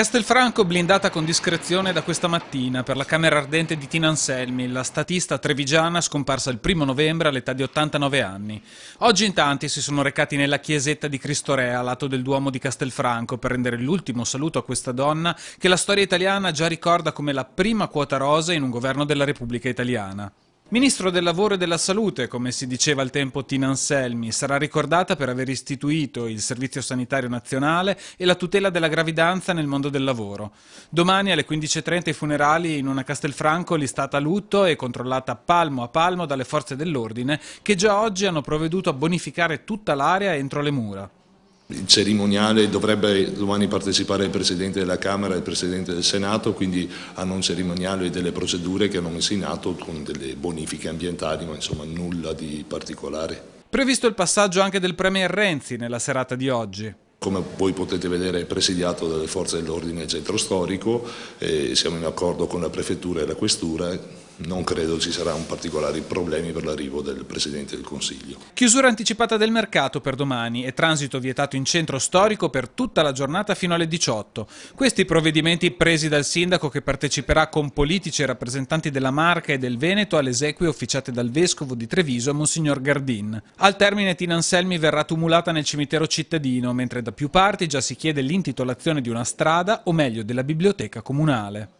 Castelfranco blindata con discrezione da questa mattina per la Camera Ardente di Tina Anselmi, la statista trevigiana scomparsa il primo novembre all'età di 89 anni. Oggi in tanti si sono recati nella chiesetta di Cristo Re, a lato del Duomo di Castelfranco, per rendere l'ultimo saluto a questa donna che la storia italiana già ricorda come la prima quota rosa in un governo della Repubblica Italiana. Ministro del Lavoro e della Salute, come si diceva al tempo Tina Anselmi, sarà ricordata per aver istituito il Servizio Sanitario Nazionale e la tutela della gravidanza nel mondo del lavoro. Domani alle 15.30 i funerali in una Castelfranco listata a lutto e controllata palmo a palmo dalle forze dell'ordine che già oggi hanno provveduto a bonificare tutta l'area entro le mura. Il cerimoniale dovrebbe domani partecipare il Presidente della Camera e il Presidente del Senato, quindi hanno un cerimoniale e delle procedure che hanno messo in atto con delle bonifiche ambientali, ma insomma nulla di particolare. Previsto il passaggio anche del Premier Renzi nella serata di oggi. Come voi potete vedere è presidiato dalle forze dell'ordine e centro storico, e siamo in accordo con la Prefettura e la Questura, non credo ci saranno particolari problemi per l'arrivo del Presidente del Consiglio. Chiusura anticipata del mercato per domani e transito vietato in centro storico per tutta la giornata fino alle 18. Questi provvedimenti presi dal Sindaco che parteciperà con politici e rappresentanti della Marca e del Veneto alle esequie officiate dal Vescovo di Treviso, Monsignor Gardin. Al termine Tina Anselmi verrà tumulata nel cimitero cittadino, mentre da più parti già si chiede l'intitolazione di una strada, o meglio della biblioteca comunale.